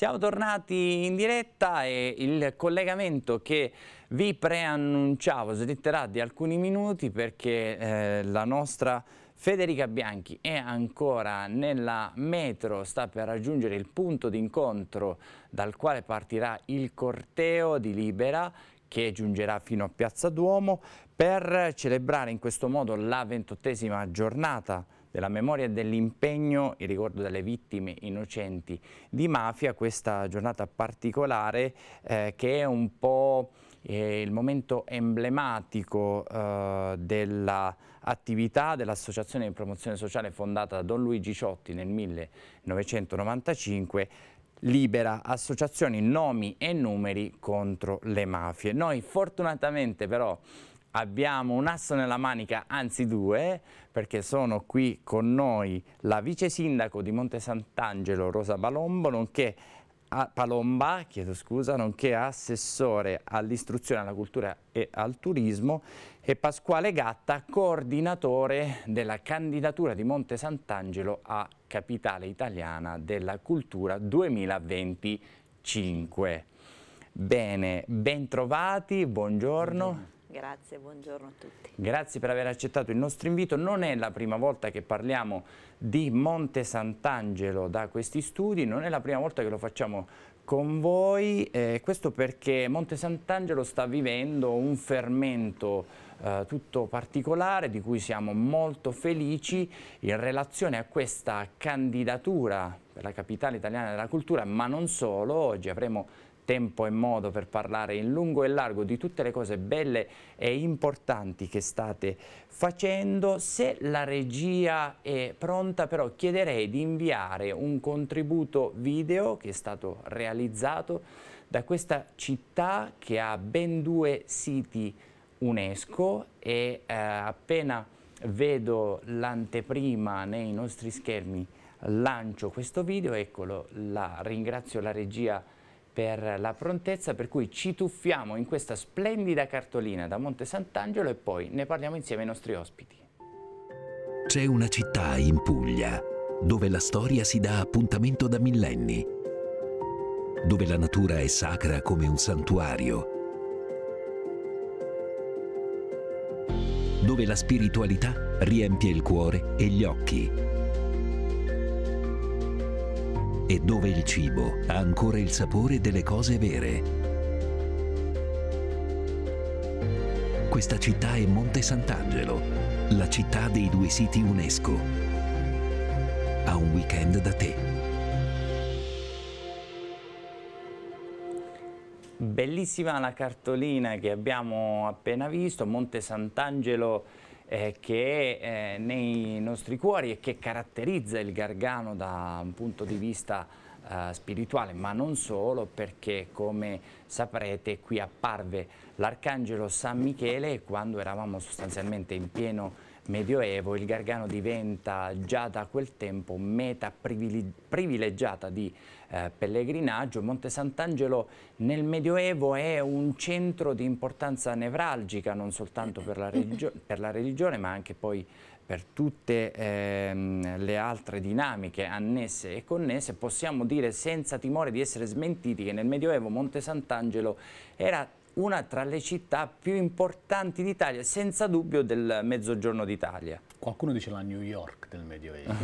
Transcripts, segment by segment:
Siamo tornati in diretta e il collegamento che vi preannunciavo slitterà di alcuni minuti perché eh, la nostra Federica Bianchi è ancora nella metro, sta per raggiungere il punto d'incontro dal quale partirà il corteo di Libera che giungerà fino a Piazza Duomo per celebrare in questo modo la ventottesima giornata della memoria e dell'impegno, il ricordo delle vittime innocenti di mafia, questa giornata particolare eh, che è un po' eh, il momento emblematico eh, dell'attività dell'Associazione di Promozione Sociale fondata da Don Luigi Ciotti nel 1995, libera associazioni, nomi e numeri contro le mafie. Noi fortunatamente però abbiamo un asso nella manica, anzi due, perché sono qui con noi la vice sindaco di Monte Sant'Angelo Rosa Palombo, nonché ah, Palomba, chiedo scusa, nonché assessore all'istruzione, alla cultura e al turismo e Pasquale Gatta, coordinatore della candidatura di Monte Sant'Angelo a Capitale Italiana della Cultura 2025. Bene, ben trovati, buongiorno. buongiorno. Grazie, buongiorno a tutti. Grazie per aver accettato il nostro invito. Non è la prima volta che parliamo di Monte Sant'Angelo da questi studi, non è la prima volta che lo facciamo con voi, eh, questo perché Monte Sant'Angelo sta vivendo un fermento eh, tutto particolare di cui siamo molto felici in relazione a questa candidatura per la capitale italiana della cultura, ma non solo, oggi avremo tempo e modo per parlare in lungo e largo di tutte le cose belle e importanti che state facendo. Se la regia è pronta però chiederei di inviare un contributo video che è stato realizzato da questa città che ha ben due siti UNESCO e eh, appena vedo l'anteprima nei nostri schermi lancio questo video, eccolo, la ringrazio la regia per la prontezza, per cui ci tuffiamo in questa splendida cartolina da Monte Sant'Angelo e poi ne parliamo insieme ai nostri ospiti. C'è una città in Puglia dove la storia si dà appuntamento da millenni, dove la natura è sacra come un santuario, dove la spiritualità riempie il cuore e gli occhi e dove il cibo ha ancora il sapore delle cose vere. Questa città è Monte Sant'Angelo, la città dei due siti UNESCO. A un weekend da te. Bellissima la cartolina che abbiamo appena visto, Monte Sant'Angelo eh, che è eh, nei nostri cuori e che caratterizza il Gargano da un punto di vista eh, spirituale, ma non solo perché come saprete qui apparve l'Arcangelo San Michele quando eravamo sostanzialmente in pieno Medioevo, il Gargano diventa già da quel tempo meta privilegiata di eh, pellegrinaggio. Monte Sant'Angelo nel Medioevo è un centro di importanza nevralgica non soltanto per la, per la religione ma anche poi per tutte ehm, le altre dinamiche annesse e connesse, possiamo dire senza timore di essere smentiti che nel Medioevo Monte Sant'Angelo era una tra le città più importanti d'Italia, senza dubbio del mezzogiorno d'Italia. Qualcuno dice la New York del Medioevo.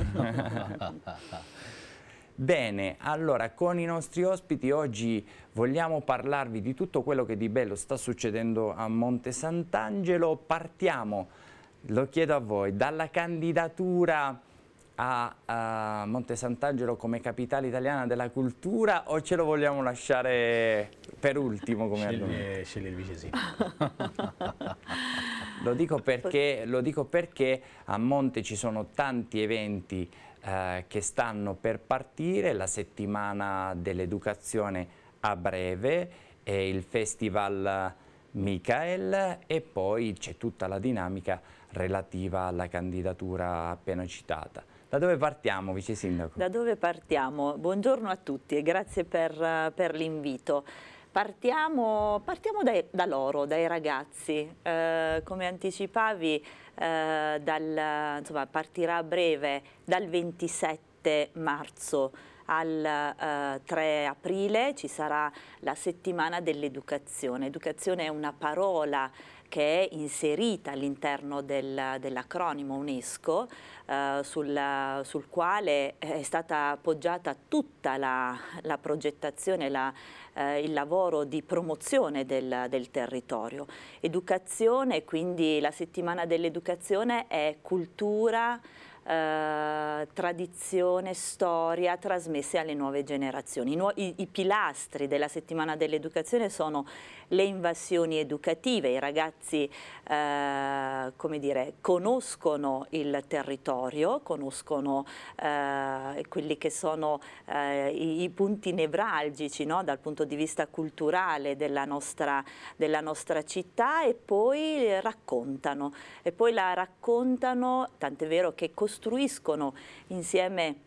Bene, allora con i nostri ospiti oggi vogliamo parlarvi di tutto quello che di bello sta succedendo a Monte Sant'Angelo. Partiamo, lo chiedo a voi, dalla candidatura a, a Monte Sant'Angelo come capitale italiana della cultura o ce lo vogliamo lasciare per ultimo come sceglie, sceglie il vicesimo. lo, dico perché, lo dico perché a Monte ci sono tanti eventi eh, che stanno per partire, la settimana dell'educazione a breve, e il festival Michael e poi c'è tutta la dinamica relativa alla candidatura appena citata. Da dove partiamo, Vice Sindaco? Da dove partiamo? Buongiorno a tutti e grazie per, per l'invito. Partiamo, partiamo dai, da loro, dai ragazzi. Eh, come anticipavi, eh, dal, insomma, partirà a breve dal 27 marzo al eh, 3 aprile ci sarà la settimana dell'educazione. Educazione è una parola che è inserita all'interno del, dell'acronimo UNESCO eh, sul, sul, quale è stata appoggiata tutta la, la progettazione, la, eh, il lavoro di promozione del, del territorio. Educazione, quindi la settimana dell'educazione è cultura, eh, tradizione, storia trasmesse alle nuove generazioni. I, i, i pilastri della settimana dell'educazione sono le invasioni educative, i ragazzi eh, come dire, conoscono il territorio, conoscono eh, quelli che sono eh, i, i, punti nevralgici no? dal punto di vista culturale della nostra, della nostra città e poi raccontano e poi la raccontano, tant'è vero che costruiscono insieme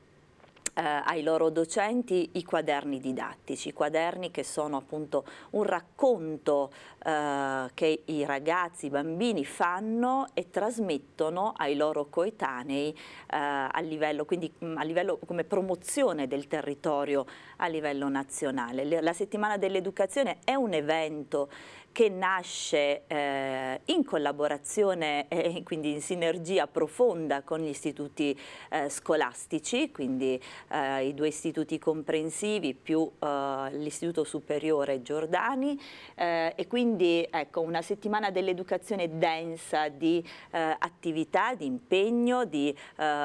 eh, ai loro docenti i quaderni didattici, i quaderni che sono appunto un racconto eh, che i ragazzi, i bambini fanno e trasmettono ai loro coetanei eh, a livello, quindi mm, a livello come promozione del territorio a livello nazionale. La settimana dell'educazione è un evento che nasce eh, in collaborazione eh, e eh, quindi in sinergia profonda con gli istituti eh, scolastici, quindi eh, i due istituti comprensivi più eh, l'Istituto Superiore Giordani e quindi ecco, una settimana dell'educazione densa di attività, di impegno, di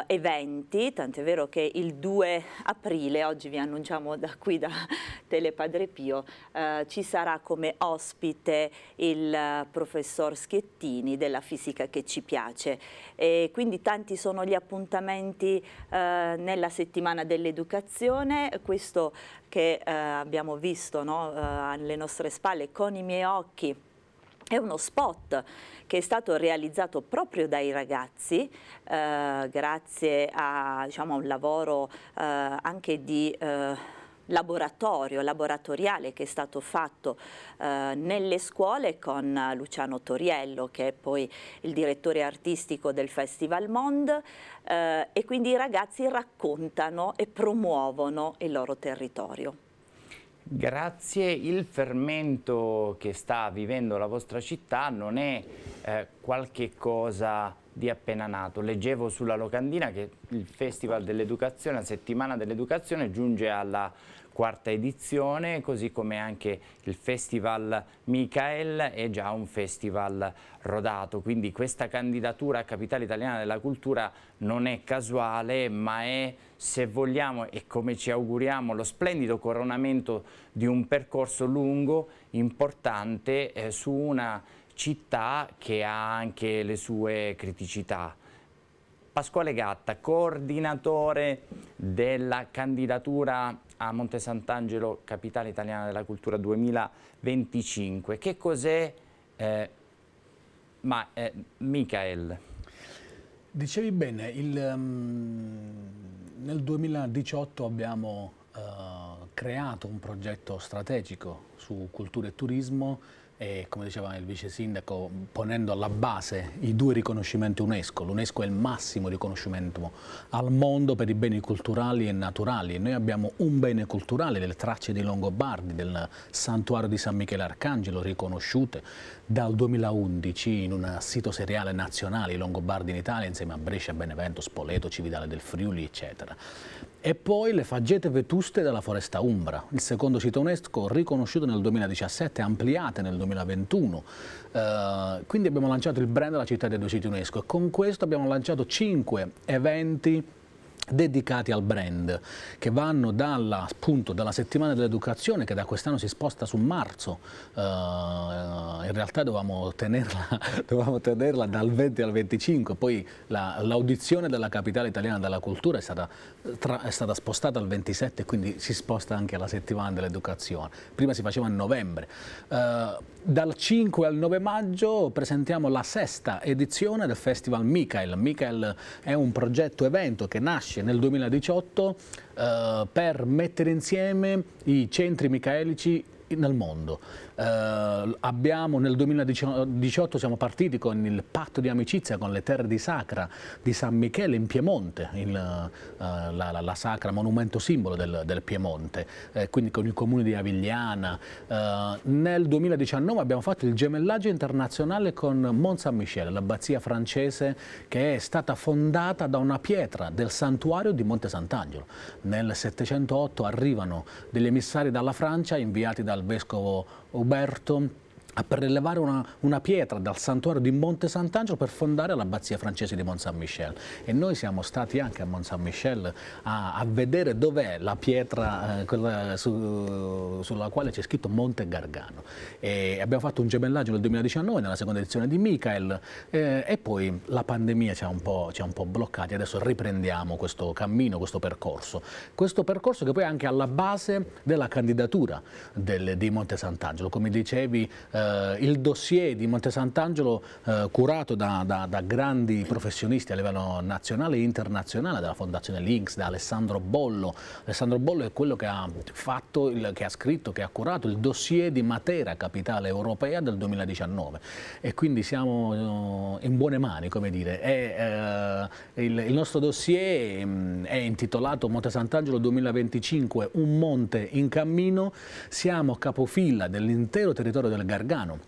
eventi, tant'è vero che il 2 aprile, oggi vi annunciamo da qui da Telepadre Pio, ci sarà come ospite dice il eh, professor Schettini della fisica che ci piace. E quindi tanti sono gli appuntamenti eh, nella settimana dell'educazione, questo che eh, abbiamo visto no, eh, alle nostre spalle con i miei occhi. È uno spot che è stato realizzato proprio dai ragazzi eh, grazie a, diciamo, un lavoro eh, anche di laboratorio, laboratoriale che è stato fatto eh, nelle scuole con Luciano Toriello che è poi il direttore artistico del Festival Mond eh, e quindi i ragazzi raccontano e promuovono il loro territorio. Grazie, il fermento che sta vivendo la vostra città non è eh, qualche cosa di appena nato. Leggevo sulla locandina che il Festival dell'Educazione, la settimana dell'Educazione, giunge alla quarta edizione, così come anche il Festival Michael è già un festival rodato, quindi questa candidatura a Capitale Italiana della Cultura non è casuale, ma è, se vogliamo e come ci auguriamo, lo splendido coronamento di un percorso lungo, importante, eh, su una città che ha anche le sue criticità. Pasquale Gatta, coordinatore della candidatura a Monte Sant'Angelo, capitale italiana della cultura 2025. Che cos'è eh, eh, Michael? Dicevi bene, il, um, nel 2018 abbiamo uh, creato un progetto strategico su cultura e turismo e come diceva il vice sindaco, ponendo alla base i due riconoscimenti UNESCO. L'UNESCO è il massimo riconoscimento al mondo per i beni culturali e naturali. Noi abbiamo un bene culturale, le tracce dei Longobardi, del santuario di San Michele Arcangelo, riconosciute dal 2011 in un sito seriale nazionale, i Longobardi in Italia, insieme a Brescia, Benevento, Spoleto, Cividale del Friuli, eccetera. E poi le faggete vetuste della foresta Umbra, il secondo sito UNESCO riconosciuto nel 2017, ampliate nel 2017 2021. Uh, eh, quindi abbiamo lanciato il brand della città dei due siti UNESCO e con questo abbiamo lanciato 5 eventi dedicati al brand, che vanno dalla, appunto, dalla settimana dell'educazione che da quest'anno si sposta su marzo, uh, in realtà dovevamo tenerla, dovevamo tenerla, dal 20 al 25, poi l'audizione la, della capitale italiana della cultura è stata, eh, tra, è stata, spostata al 27, quindi si sposta anche alla settimana dell'educazione, prima si faceva a novembre. Uh, dal 5 al 9 maggio presentiamo la sesta edizione del Festival Michael, Michael è un progetto evento che nasce nasce nel 2018 eh, per mettere insieme i centri micaelici nel mondo. Eh, abbiamo, nel 2018 siamo partiti con il patto di amicizia con le terre di Sacra di San Michele in Piemonte, il, eh, la, la, la, Sacra monumento simbolo del, del Piemonte, eh, quindi con il comune di Avigliana. Eh, nel 2019 abbiamo fatto il gemellaggio internazionale con Mont Saint Michel, l'abbazia francese che è stata fondata da una pietra del santuario di Monte Sant'Angelo. Nel 708 arrivano degli emissari dalla Francia inviati dal vescovo Uberto per prelevare una, una, pietra dal santuario di Monte Sant'Angelo per fondare l'abbazia francese di Mont Saint-Michel e noi siamo stati anche a Mont Saint-Michel a, a, vedere dov'è la pietra eh, su, sulla quale c'è scritto Monte Gargano e abbiamo fatto un gemellaggio nel 2019 nella seconda edizione di Michael eh, e poi la pandemia ci ha, un po', un po' bloccati adesso riprendiamo questo cammino, questo percorso questo percorso che poi è anche alla base della candidatura del, di Monte Sant'Angelo come dicevi eh, eh, il dossier di Monte Sant'Angelo eh, curato da, da, da, grandi professionisti a livello nazionale e internazionale, dalla Fondazione Links, da Alessandro Bollo. Alessandro Bollo è quello che ha, fatto, il, che ha scritto, che ha curato il dossier di Matera, capitale europea del 2019. E quindi siamo eh, in buone mani, come dire. E, eh, il, il nostro dossier mm, è intitolato Monte Sant'Angelo 2025, un monte in cammino. Siamo capofila dell'intero territorio del Gargano Lugano.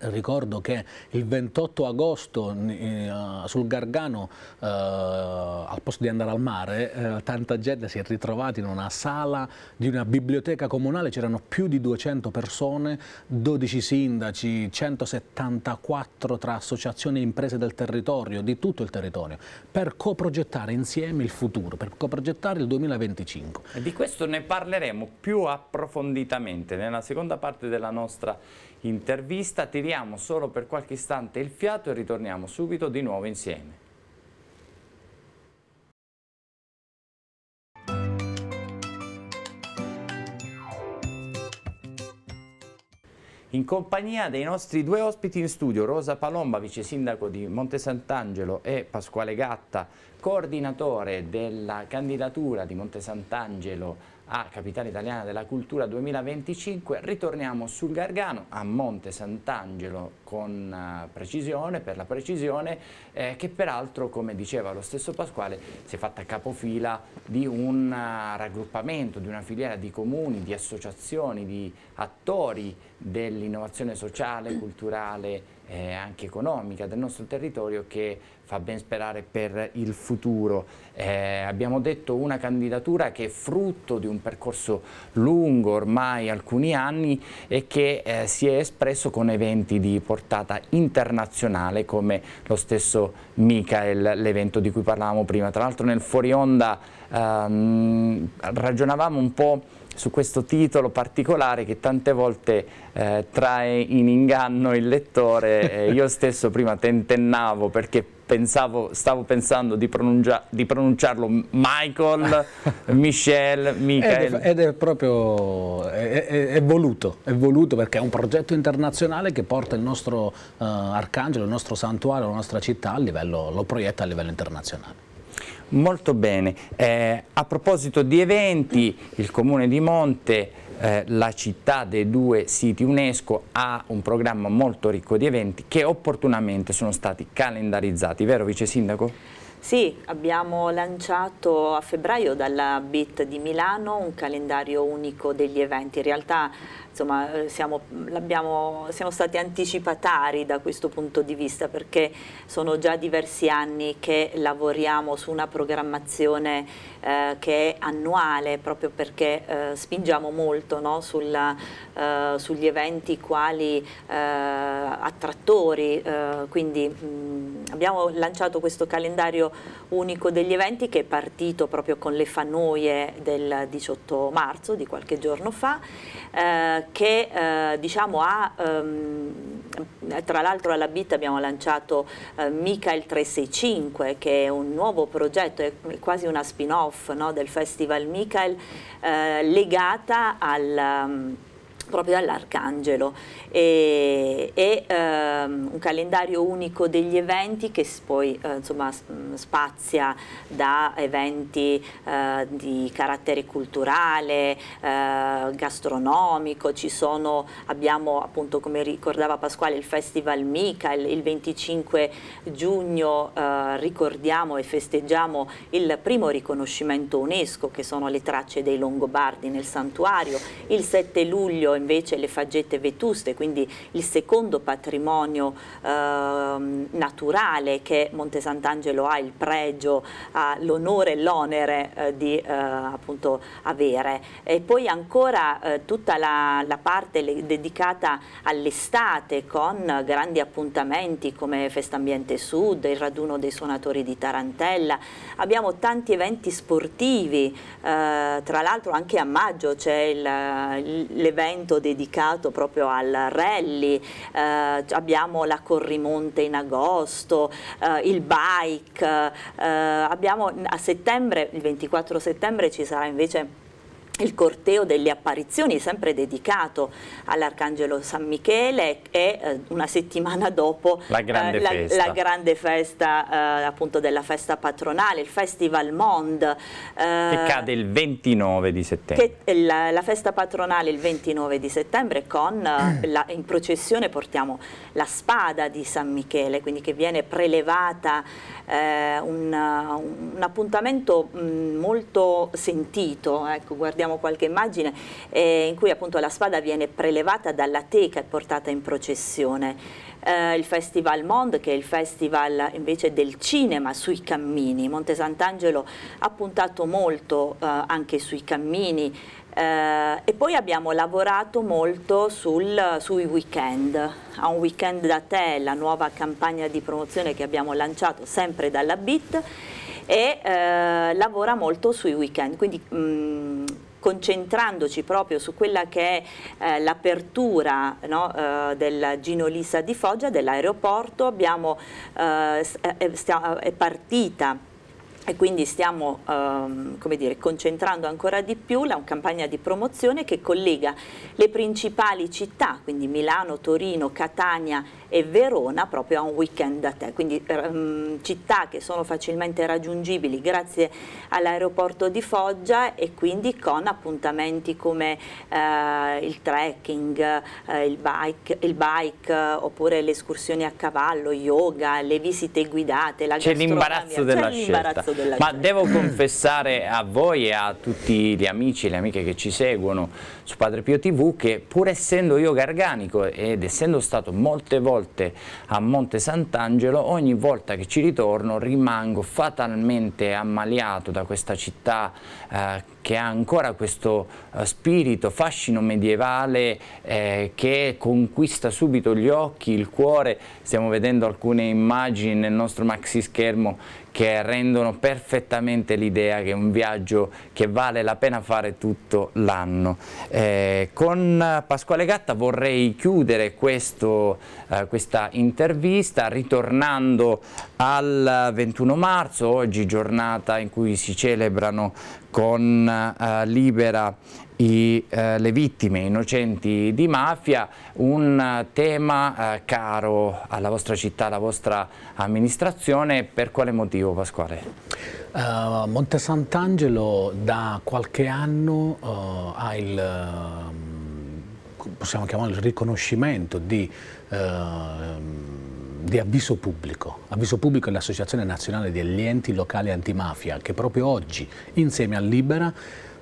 Ricordo che il 28 agosto eh, sul Gargano, eh, al posto di andare al mare, eh, tanta gente si è ritrovata in una sala di una biblioteca comunale, c'erano più di 200 persone, 12 sindaci, 174 tra associazioni e imprese del territorio, di tutto il territorio, per coprogettare insieme il futuro, per coprogettare il 2025. E di questo ne parleremo più approfonditamente nella seconda parte della nostra intervista. Ti tiriamo solo per qualche istante il fiato e ritorniamo subito di nuovo insieme. in compagnia dei nostri due ospiti in studio, Rosa Palomba, vice sindaco di Monte Sant'Angelo e Pasquale Gatta, coordinatore della candidatura di Monte Sant'Angelo a Capitale Italiana della Cultura 2025. Ritorniamo sul Gargano, a Monte Sant'Angelo con eh, precisione, per la precisione, eh, che peraltro, come diceva lo stesso Pasquale, si è fatta capofila di un eh, raggruppamento, di una filiera di comuni, di associazioni, di attori dell'innovazione sociale, culturale, eh, anche economica del nostro territorio che fa ben sperare per il futuro. Eh, abbiamo detto una candidatura che è frutto di un percorso lungo, ormai alcuni anni, e che eh, si è espresso con eventi di portata internazionale come lo stesso Michael, l'evento di cui parlavamo prima. Tra l'altro nel fuori onda ehm, ragionavamo un po' su questo titolo particolare che tante volte eh, trae in inganno il lettore. Eh, io stesso prima tentennavo perché pensavo, stavo pensando di, pronuncia, di pronunciarlo Michael, Michel, Michael. Ed è, ed è proprio, è, è, è, voluto, è voluto perché è un progetto internazionale che porta il nostro uh, arcangelo, il nostro santuario, la nostra città a livello, lo proietta a livello internazionale. Molto bene, eh, a proposito di eventi, il Comune di Monte, eh, la città dei due siti UNESCO, ha un programma molto ricco di eventi che opportunamente sono stati calendarizzati, vero Vice Sindaco? Sì, abbiamo lanciato a febbraio dalla BIT di Milano un calendario unico degli eventi, in realtà insomma, eh, siamo, siamo, stati anticipatari da questo punto di vista perché sono già diversi anni che lavoriamo su una programmazione eh, che è annuale proprio perché eh, spingiamo molto no, sulla, eh, sugli eventi quali eh, attrattori, eh, quindi mh, mm, abbiamo lanciato questo calendario unico degli eventi che è partito proprio con le fanoie del 18 marzo di qualche giorno fa, eh, che eh, diciamo ha... Um, tra l'altro alla BIT abbiamo lanciato eh, Michael 365 che è un nuovo progetto, è quasi una spin-off no, del festival Michael eh, legata al... Um proprio dall'Arcangelo e, e um, un calendario unico degli eventi che poi uh, insomma, mm, spazia da eventi uh, di carattere culturale, uh, gastronomico, sono, abbiamo appunto come ricordava Pasquale il Festival Mica, il, il 25 giugno ricordiamo e festeggiamo il primo riconoscimento UNESCO che sono le tracce dei Longobardi nel santuario, il 7 luglio invece le faggette vetuste, quindi il secondo patrimonio ehm, naturale che Monte Sant'Angelo ha il pregio, ha l'onore e l'onere eh, di eh, appunto avere. E poi ancora eh, tutta la, la parte le, dedicata all'estate con grandi appuntamenti come Festa Ambiente Sud, il raduno dei suonatori di Tarantella, abbiamo tanti eventi sportivi, eh, tra l'altro anche a maggio c'è l'evento evento dedicato proprio al rally, eh, abbiamo la Corrimonte in agosto, eh, il bike, eh, abbiamo a settembre, il 24 settembre ci sarà invece il corteo delle apparizioni sempre dedicato all'Arcangelo San Michele e eh, una settimana dopo la grande eh, la, festa, la grande festa eh, appunto della festa patronale, il Festival Mond. Eh, che cade il 29 di settembre. Che, eh, la, la, festa patronale il 29 di settembre con mm. la, in processione portiamo la spada di San Michele, quindi che viene prelevata un, un, appuntamento mh, mm, molto sentito, ecco, guardiamo abbiamo qualche immagine eh, in cui appunto la spada viene prelevata dalla teca e portata in processione. Eh, il Festival Mond, che è il festival invece del cinema sui cammini. Monte Sant'Angelo ha puntato molto eh, anche sui cammini eh, e poi abbiamo lavorato molto sul, sui weekend. A un weekend da te, la nuova campagna di promozione che abbiamo lanciato sempre dalla BIT e eh, lavora molto sui weekend. Quindi, mh, mm, concentrandoci proprio su quella che è eh, l'apertura no, eh, del Ginolisa di Foggia, dell'aeroporto, eh, eh, eh, eh, è partita e quindi stiamo ehm, dire, concentrando ancora di più la campagna di promozione che collega le principali città, quindi Milano, Torino, Catania e Verona proprio a un weekend a te, quindi ehm, città che sono facilmente raggiungibili grazie all'aeroporto di Foggia e quindi con appuntamenti come eh, il trekking, eh, il bike, il bike oppure le escursioni a cavallo, yoga, le visite guidate, la C'è l'imbarazzo della scelta della Ma devo confessare a voi e a tutti gli amici e le amiche che ci seguono su Padre Pio TV che pur essendo io garganico ed essendo stato molte volte a Monte Sant'Angelo, ogni volta che ci ritorno rimango fatalmente ammaliato da questa città eh, che ha ancora questo eh, spirito, fascino medievale eh, che conquista subito gli occhi, il cuore, stiamo vedendo alcune immagini nel nostro maxi schermo che rendono perfettamente l'idea che è un viaggio che vale la pena fare tutto l'anno. Eh, con Pasquale Gatta vorrei chiudere questo, eh, questa intervista ritornando al 21 marzo, oggi giornata in cui si celebrano con eh, Libera i, eh, le vittime innocenti di mafia, un eh, tema eh, caro alla vostra città, alla vostra amministrazione, per quale motivo Pasquale? Uh, eh, Monte Sant'Angelo da qualche anno uh, ha il, ehm, possiamo chiamarlo il riconoscimento di uh, di avviso pubblico. Avviso pubblico è l'Associazione Nazionale degli Enti Locali Antimafia che proprio oggi, insieme a Libera,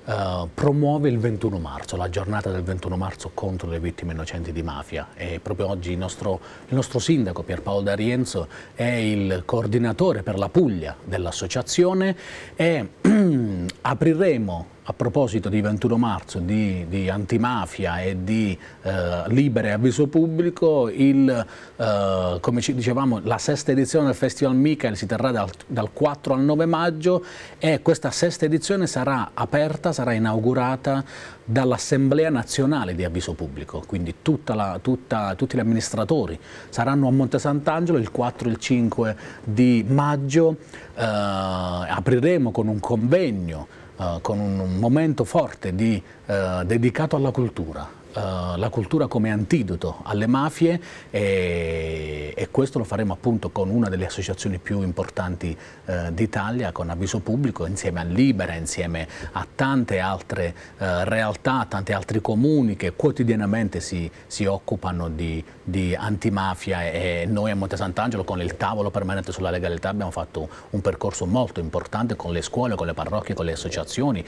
eh, promuove il 21 marzo, la giornata del 21 marzo contro le vittime innocenti di mafia e proprio oggi il nostro, il nostro sindaco Pierpaolo D'Arienzo è il coordinatore per la Puglia dell'associazione e apriremo a proposito di 21 marzo, di, di antimafia e di eh, libere avviso pubblico, il, eh, come ci dicevamo, la sesta edizione del Festival Michael si terrà dal, dal, 4 al 9 maggio e questa sesta edizione sarà aperta, sarà inaugurata dall'Assemblea Nazionale di Avviso Pubblico, quindi la, tutta, tutti gli amministratori saranno a Monte Sant'Angelo il 4 e il 5 di maggio, eh, apriremo con un convegno eh, con un momento forte di, eh, dedicato alla cultura eh, la cultura come antidoto alle mafie e, e, questo lo faremo appunto con una delle associazioni più importanti uh, d'Italia, con Avviso Pubblico, insieme a Libera, insieme a tante altre uh, realtà, tanti altri comuni che quotidianamente si, si occupano di, di, antimafia e noi a Monte Sant'Angelo con il tavolo permanente sulla legalità abbiamo fatto un percorso molto importante con le scuole, con le parrocchie, con le associazioni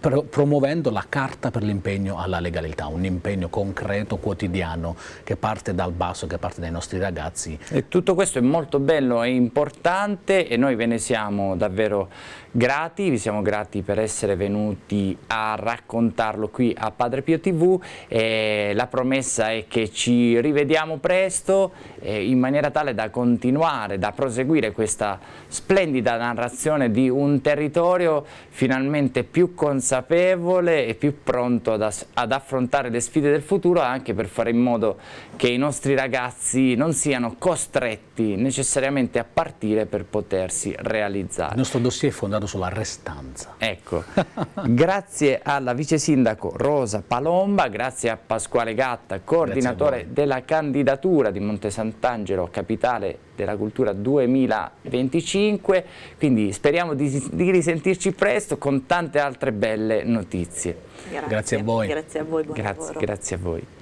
promuovendo la carta per l'impegno alla legalità, un impegno concreto, quotidiano, che parte dal basso, che parte dai nostri ragazzi. E tutto questo è molto bello, è importante e noi ve ne siamo davvero grati, vi siamo grati per essere venuti a raccontarlo qui a Padre Pio TV, e la promessa è che ci rivediamo presto in maniera tale da continuare, da proseguire questa splendida narrazione di un territorio finalmente più consapevole consapevole e più pronto ad, ad, affrontare le sfide del futuro anche per fare in modo che i nostri ragazzi non siano costretti necessariamente a partire per potersi realizzare. Il nostro dossier è fondato sulla restanza. Ecco, grazie alla vice sindaco Rosa Palomba, grazie a Pasquale Gatta, coordinatore della candidatura di Monte Sant'Angelo Capitale della cultura 2025, quindi speriamo di, di risentirci presto con tante altre belle notizie. Grazie, grazie a voi. Grazie a voi, grazie, grazie a voi.